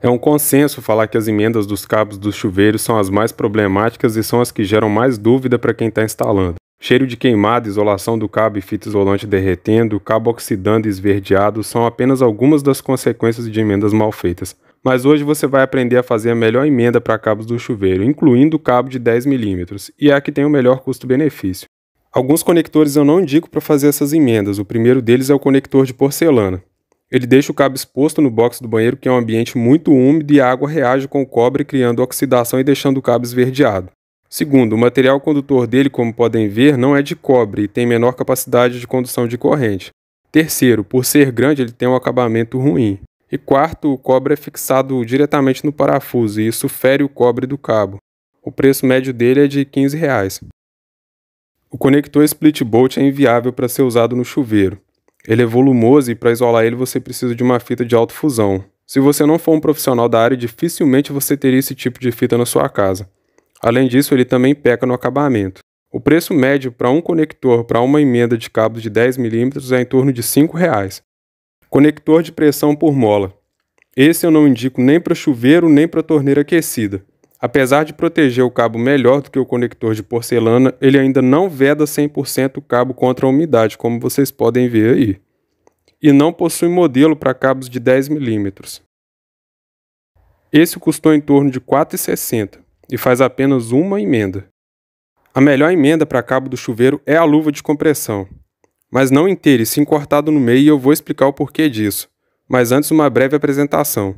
É um consenso falar que as emendas dos cabos dos chuveiros são as mais problemáticas e são as que geram mais dúvida para quem está instalando. Cheiro de queimada, isolação do cabo e fita isolante derretendo, cabo oxidando e esverdeado são apenas algumas das consequências de emendas mal feitas. Mas hoje você vai aprender a fazer a melhor emenda para cabos do chuveiro, incluindo o cabo de 10 mm, e é a que tem o melhor custo-benefício. Alguns conectores eu não indico para fazer essas emendas. O primeiro deles é o conector de porcelana. Ele deixa o cabo exposto no box do banheiro, que é um ambiente muito úmido e a água reage com o cobre, criando oxidação e deixando o cabo esverdeado. Segundo, o material condutor dele, como podem ver, não é de cobre e tem menor capacidade de condução de corrente. Terceiro, por ser grande, ele tem um acabamento ruim. E quarto, o cobre é fixado diretamente no parafuso e isso fere o cobre do cabo. O preço médio dele é de R$ 15. Reais. O conector split bolt é inviável para ser usado no chuveiro. Ele é volumoso e para isolar ele você precisa de uma fita de alta fusão. Se você não for um profissional da área, dificilmente você teria esse tipo de fita na sua casa. Além disso, ele também peca no acabamento. O preço médio para um conector para uma emenda de cabo de 10mm é em torno de R$ 5,00. Conector de pressão por mola. Esse eu não indico nem para chuveiro nem para torneira aquecida. Apesar de proteger o cabo melhor do que o conector de porcelana, ele ainda não veda 100% o cabo contra a umidade, como vocês podem ver aí. E não possui modelo para cabos de 10 mm. Esse custou em torno de 4,60 e faz apenas uma emenda. A melhor emenda para cabo do chuveiro é a luva de compressão, mas não inteira e sim cortado no meio e eu vou explicar o porquê disso. Mas antes uma breve apresentação.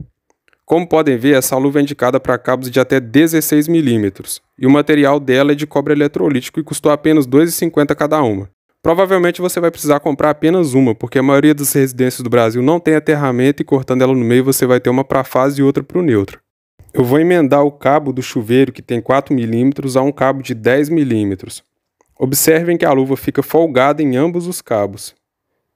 Como podem ver, essa luva é indicada para cabos de até 16 milímetros, e o material dela é de cobre eletrolítico e custou apenas R$ 2,50 cada uma. Provavelmente você vai precisar comprar apenas uma, porque a maioria das residências do Brasil não tem aterramento e cortando ela no meio você vai ter uma para fase e outra para o neutro. Eu vou emendar o cabo do chuveiro que tem 4 milímetros a um cabo de 10 milímetros. Observem que a luva fica folgada em ambos os cabos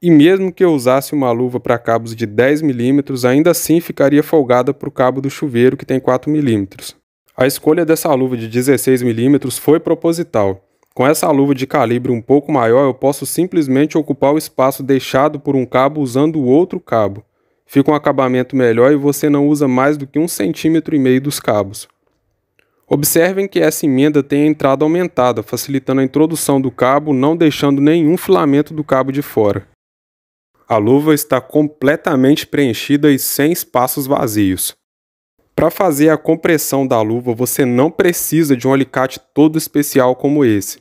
e mesmo que eu usasse uma luva para cabos de 10 milímetros, ainda assim ficaria folgada para o cabo do chuveiro que tem 4 milímetros. A escolha dessa luva de 16 milímetros foi proposital. Com essa luva de calibre um pouco maior, eu posso simplesmente ocupar o espaço deixado por um cabo usando o outro cabo. Fica um acabamento melhor e você não usa mais do que um centímetro e meio dos cabos. Observem que essa emenda tem a entrada aumentada, facilitando a introdução do cabo, não deixando nenhum filamento do cabo de fora. A luva está completamente preenchida e sem espaços vazios. Para fazer a compressão da luva, você não precisa de um alicate todo especial como esse.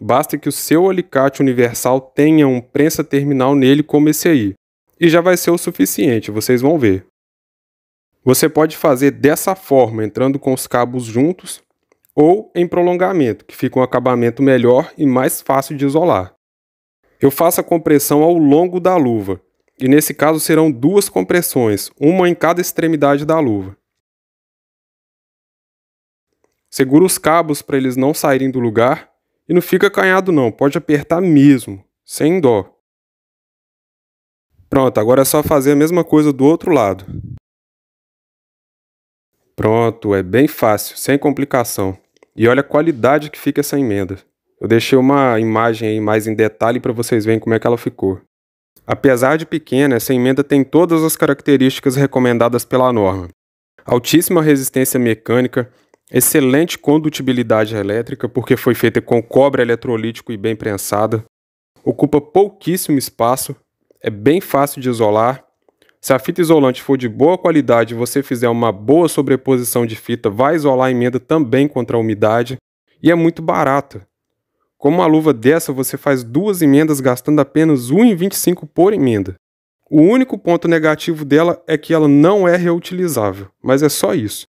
Basta que o seu alicate universal tenha um prensa terminal nele como esse aí. E já vai ser o suficiente, vocês vão ver. Você pode fazer dessa forma, entrando com os cabos juntos, ou em prolongamento, que fica um acabamento melhor e mais fácil de isolar. Eu faço a compressão ao longo da luva, e nesse caso serão duas compressões, uma em cada extremidade da luva. Segura os cabos para eles não saírem do lugar e não fica acanhado não, pode apertar mesmo, sem dó. Pronto, agora é só fazer a mesma coisa do outro lado. Pronto, é bem fácil, sem complicação. E olha a qualidade que fica essa emenda. Eu deixei uma imagem aí mais em detalhe para vocês verem como é que ela ficou. Apesar de pequena, essa emenda tem todas as características recomendadas pela norma. Altíssima resistência mecânica, excelente condutibilidade elétrica, porque foi feita com cobre eletrolítico e bem prensada, ocupa pouquíssimo espaço, é bem fácil de isolar. Se a fita isolante for de boa qualidade e você fizer uma boa sobreposição de fita, vai isolar a emenda também contra a umidade e é muito barata. Com uma luva dessa, você faz duas emendas gastando apenas 1,25 por emenda. O único ponto negativo dela é que ela não é reutilizável, mas é só isso.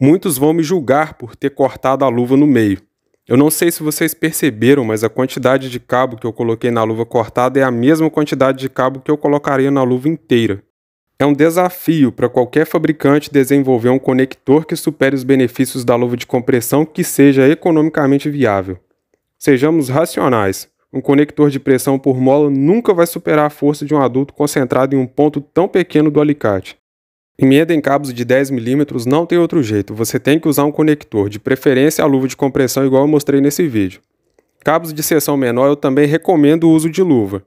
Muitos vão me julgar por ter cortado a luva no meio. Eu não sei se vocês perceberam, mas a quantidade de cabo que eu coloquei na luva cortada é a mesma quantidade de cabo que eu colocaria na luva inteira. É um desafio para qualquer fabricante desenvolver um conector que supere os benefícios da luva de compressão que seja economicamente viável. Sejamos racionais. Um conector de pressão por mola nunca vai superar a força de um adulto concentrado em um ponto tão pequeno do alicate. Emenda em cabos de 10 mm não tem outro jeito, você tem que usar um conector, de preferência a luva de compressão igual eu mostrei nesse vídeo. Cabos de seção menor eu também recomendo o uso de luva,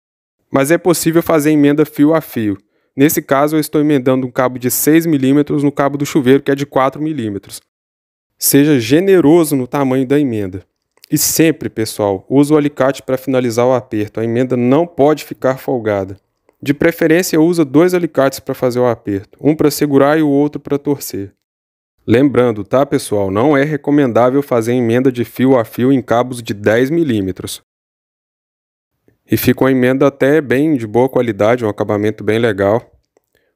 mas é possível fazer emenda fio a fio. Nesse caso eu estou emendando um cabo de 6 mm no cabo do chuveiro que é de 4 mm. Seja generoso no tamanho da emenda. E sempre, pessoal, use o alicate para finalizar o aperto. A emenda não pode ficar folgada. De preferência, usa dois alicates para fazer o aperto, um para segurar e o outro para torcer. Lembrando, tá, pessoal, não é recomendável fazer emenda de fio a fio em cabos de 10 milímetros. E fica uma emenda até bem de boa qualidade, um acabamento bem legal.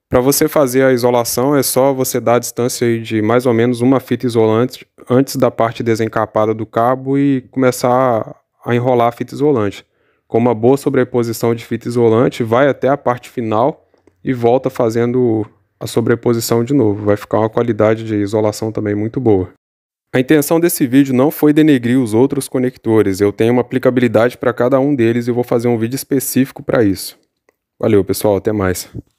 Para você fazer a isolação, é só você dar a distância de mais ou menos uma fita isolante antes da parte desencapada do cabo e começar a enrolar a fita isolante. Com uma boa sobreposição de fita isolante, vai até a parte final e volta fazendo a sobreposição de novo. Vai ficar uma qualidade de isolação também muito boa. A intenção desse vídeo não foi denegrir os outros conectores, eu tenho uma aplicabilidade para cada um deles e vou fazer um vídeo específico para isso. Valeu pessoal, até mais.